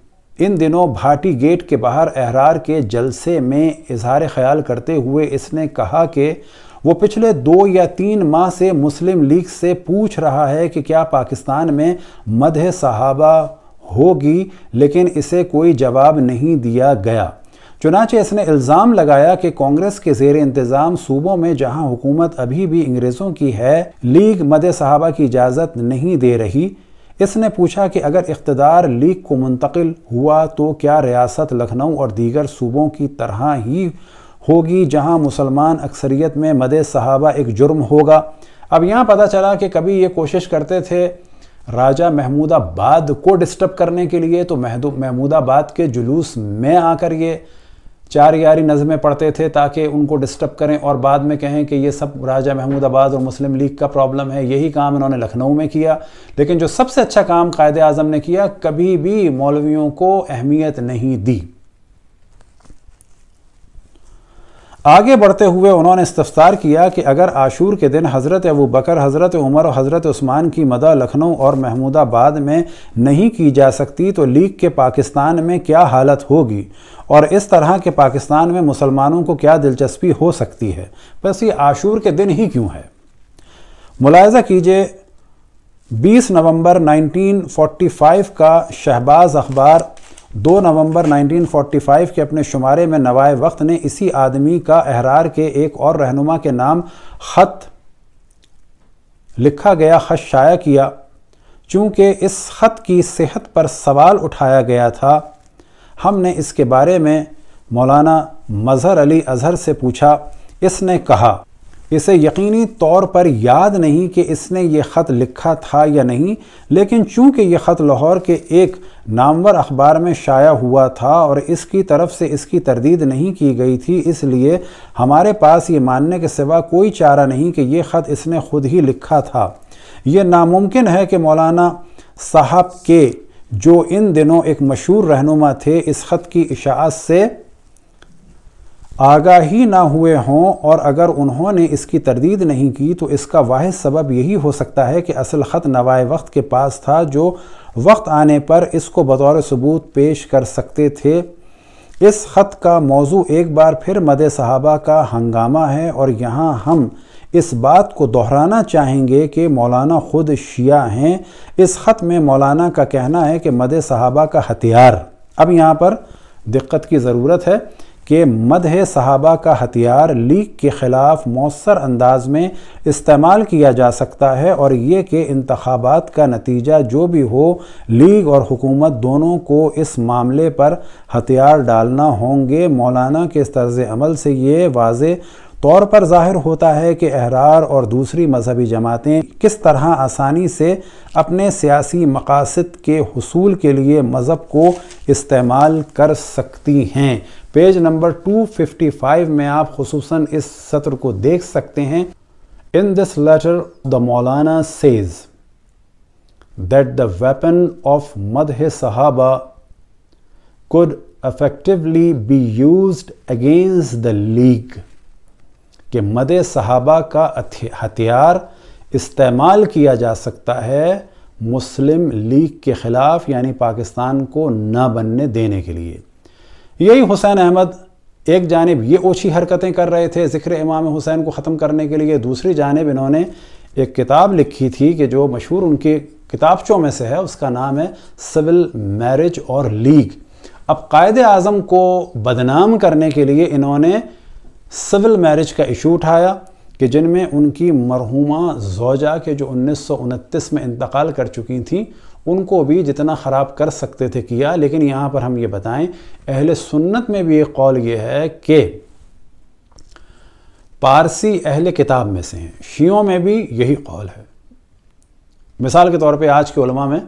इन दिनों भाटी गेट के बाहर एहरार के जलसे में इजहार ख्याल करते हुए इसने कहा कि वो पिछले दो या तीन माह से मुस्लिम लीग से पूछ रहा है कि क्या पाकिस्तान में मध सहाबा होगी लेकिन इसे कोई जवाब नहीं दिया गया चुनाचे इसने इल्ज़ाम लगाया कि कांग्रेस के जेर इंतज़ाम सूबों में जहां हुकूमत अभी भी अंग्रेज़ों की है लीग मद सहाबा की इजाज़त नहीं दे रही इसने पूछा कि अगर इकतदार लीग को मुंतकिल हुआ तो क्या रियासत लखनऊ और दीगर सूबों की तरह ही होगी जहां मुसलमान अक्सरियत में मद सहाबा एक जुर्म होगा अब यहाँ पता चला कि कभी ये कोशिश करते थे राजा महमूदाबाद को डिस्टर्ब करने के लिए तो महमूदाबाद के जुलूस में आकर ये चार यारी नज़में पढ़ते थे ताकि उनको डिस्टर्ब करें और बाद में कहें कि ये सब राजा महमूदाबाद और मुस्लिम लीग का प्रॉब्लम है यही काम इन्होंने लखनऊ में किया लेकिन जो सबसे अच्छा काम कायद अजम ने किया कभी भी मौलवियों को अहमियत नहीं दी आगे बढ़ते हुए उन्होंने इस्तफ़ार किया कि अगर आशूर के दिन हज़रत अबू बकर हज़रत उमर और हज़रत उस्मान की मदा लखनऊ और महमूदाबाद में नहीं की जा सकती तो लीग के पाकिस्तान में क्या हालत होगी और इस तरह के पाकिस्तान में मुसलमानों को क्या दिलचस्पी हो सकती है बस ये आशूर के दिन ही क्यों है मुलायजा कीजिए 20 नवंबर 1945 का शहबाज अखबार दो नवंबर 1945 के अपने शुमारे में नवाए वक्त ने इसी आदमी का अहरार के एक और रहनुमा के नाम ख़त लिखा गया ख़त शाया किया चूँकि इस ख़त की सेहत पर सवाल उठाया गया था हमने इसके बारे में मौलाना मज़हर अली अज़हर से पूछा इसने कहा इसे यकीनी तौर पर याद नहीं कि इसने ये ख़त लिखा था या नहीं लेकिन चूंकि ये ख़त लाहौर के एक नामवर अखबार में शाया हुआ था और इसकी तरफ से इसकी तरदीद नहीं की गई थी इसलिए हमारे पास ये मानने के सिवा कोई चारा नहीं कि यह ख़त इसने खुद ही लिखा था यह नामुमकिन है कि मौलाना साहब के जो इन दिनों एक मशहूर रहनुमा थे इस ख़त की इशात से आगा ही ना हुए हों और अगर उन्होंने इसकी तरदीद नहीं की तो इसका वाद सबब यही हो सकता है कि असल ख़त नवाए वक्त के पास था जो वक्त आने पर इसको बतौर सबूत पेश कर सकते थे इस ख़त का मौजू एक बार फिर मद सहाबा का हंगामा है और यहाँ हम इस बात को दोहराना चाहेंगे कि मौलाना ख़ुद शिया हैं इस ख़त में मौलाना का कहना है कि मद सहाबा का हथियार अब यहाँ पर दिक्कत की ज़रूरत है कि मदह सहाबा का हथियार लीग के ख़िलाफ़ मौसर अंदाज में इस्तेमाल किया जा सकता है और ये कि इंतबात का नतीजा जो भी हो लीग और हुकूमत दोनों को इस मामले पर हथियार डालना होंगे मौलाना के इस तर्ज अमल से ये वाज तौर पर ज़ाहिर होता है कि अहरार और दूसरी मजहबी जमातें किस तरह आसानी से अपने सियासी मकासद के हसूल के लिए मज़हब को इस्तेमाल कर सकती हैं पेज नंबर 255 में आप खसूस इस सत्र को देख सकते हैं in this letter the Maulana says that the weapon of Madh Sahaba could effectively be use against the league के मद सहाबा का हथियार इस्तेमाल किया जा सकता है मुस्लिम लीग के ख़िलाफ़ यानी पाकिस्तान को ना बनने देने के लिए यही हुसैन अहमद एक जानब ये ओछी हरकतें कर रहे थे ज़िक्र इमाम हुसैन को ख़त्म करने के लिए दूसरी जानब इन्होंने एक किताब लिखी थी कि जो मशहूर उनके किताबचों में से है उसका नाम है सिविल मैरिज और लीग अब कायद अज़म को बदनाम करने के लिए इन्होंने सिविल मैरिज का इशू उठाया कि जिनमें उनकी मरहुमा जोजा के जो उन्नीस में इंतकाल कर चुकी थी उनको भी जितना ख़राब कर सकते थे किया लेकिन यहाँ पर हम ये बताएं अहल सुन्नत में भी एक कौल ये है कि पारसी अहल किताब में से हैं शियों में भी यही कौल है मिसाल के तौर पे आज के उलमा में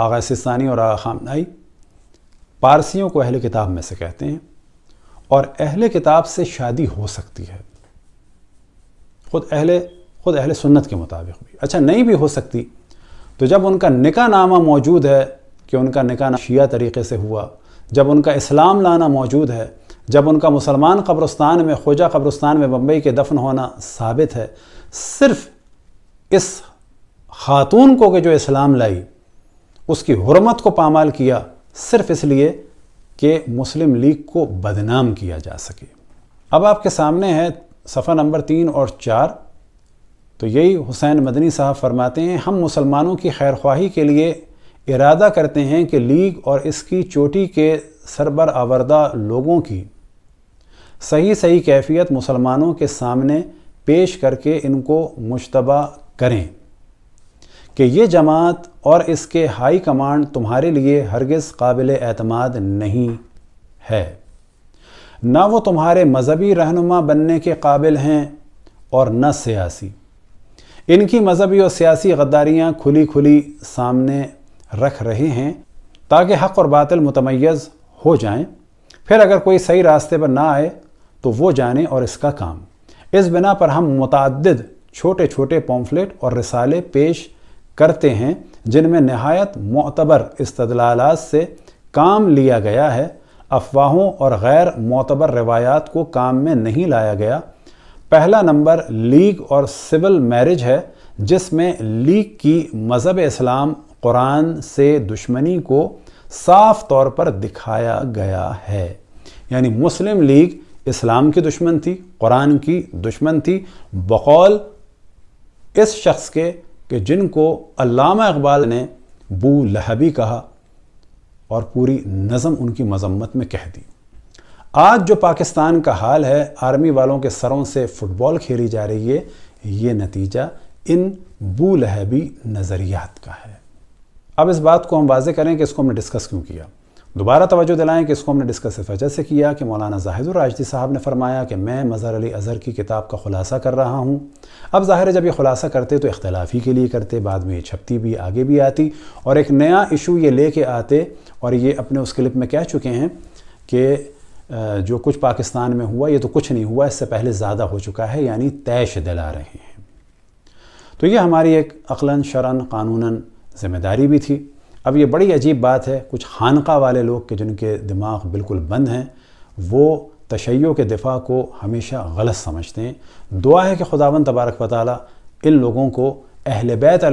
आगा सिस्तानी और आगा खामनाई पारसियों को अहल किताब में से कहते हैं और अहल किताब से शादी हो सकती है खुद अहल खुद अहल सुन्नत के मुताबिक भी अच्छा नहीं भी हो सकती तो जब उनका निका नामा मौजूद है कि उनका निका शिया तरीके से हुआ जब उनका इस्लाम लाना मौजूद है जब उनका मुसलमान कब्रस्तान में खोजा कब्रस्तान में बम्बई के दफन होना साबित है सिर्फ इस खातून को कि जो इस्लाम लाई उसकी हरमत को पामाल किया सिर्फ इसलिए कि मुस्लिम लीग को बदनाम किया जा सके अब आपके सामने है सफ़ा नंबर तीन और चार तो यही हुसैन मदनी साहब फरमाते हैं हम मुसलमानों की खैर ख्वाही के लिए इरादा करते हैं कि लीग और इसकी चोटी के सरबर आवरदा लोगों की सही सही कैफियत मुसलमानों के सामने पेश करके इनको मुशतबा करें कि ये जमात और इसके हाई कमांड तुम्हारे लिए हरगज़ काबिल एतमाद नहीं है ना वो तुम्हारे मज़हबी रहनुमा बनने के काबिल हैं और न सियासी इनकी मजहबी और सियासी गद्दारियाँ खुली खुली सामने रख रहे हैं ताकि हक़ और बातिल मतमयज़ हो जाएँ फिर अगर कोई सही रास्ते पर ना आए तो वो जाने और इसका काम इस बिना पर हम मुतद छोटे छोटे पॉम्फलेट और रिसाले पेश करते हैं जिनमें नहायत मोतबर इस्तलात से काम लिया गया है अफवाहों और गैर मोतबर रवायात को काम में नहीं लाया गया पहला नंबर लीग और सिविल मैरिज है जिसमें लीग की मज़हब इस्लाम कुरान से दुश्मनी को साफ तौर पर दिखाया गया है यानी मुस्लिम लीग इस्लाम की दुश्मन थी कुरान की दुश्मन थी बकौल इस शख्स के कि जिनको अल्लामा इकबाल ने बू लहबी कहा और पूरी नज़म उनकी मजम्मत में कह दी आज जो पाकिस्तान का हाल है आर्मी वालों के सरों से फुटबॉल खेली जा रही है ये नतीजा इन बूलहबी नज़रियात का है अब इस बात को हम वाजे करें कि इसको हमने डिस्कस क्यों किया दोबारा तोज्जो दिलाएं कि इसको हमने डिस्कस इस वजह से किया कि मौलाना जाहिदुर राजदी साहब ने फरमाया कि मैं मज़हर अली अज़हर की किताब का खुलासा कर रहा हूँ अब ज़ाहिर है जब ये खुलासा करते तो इख्तलाफी के लिए करते बाद में ये छपती भी आगे भी आती और एक नया इशू ये ले आते और ये अपने उस क्लिप में कह चुके हैं कि जो कुछ पाकिस्तान में हुआ ये तो कुछ नहीं हुआ इससे पहले ज़्यादा हो चुका है यानी तैश दिला रहे हैं तो ये हमारी एक अकलन शरण कानूनन जिम्मेदारी भी थी अब ये बड़ी अजीब बात है कुछ खानका वाले लोग के जिनके दिमाग बिल्कुल बंद हैं वो तशैयों के दिफा को हमेशा गलत समझते हैं दुआ है कि खुदावन तबारक वाली इन लोगों को अहल बैत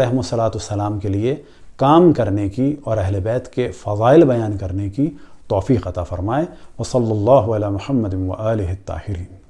सलाम के लिए काम करने की और अहल बैत के फ़ाइल बयान करने की توفيق عطا فرمائے وصلی اللہ علی محمد و آلہ الطاہرین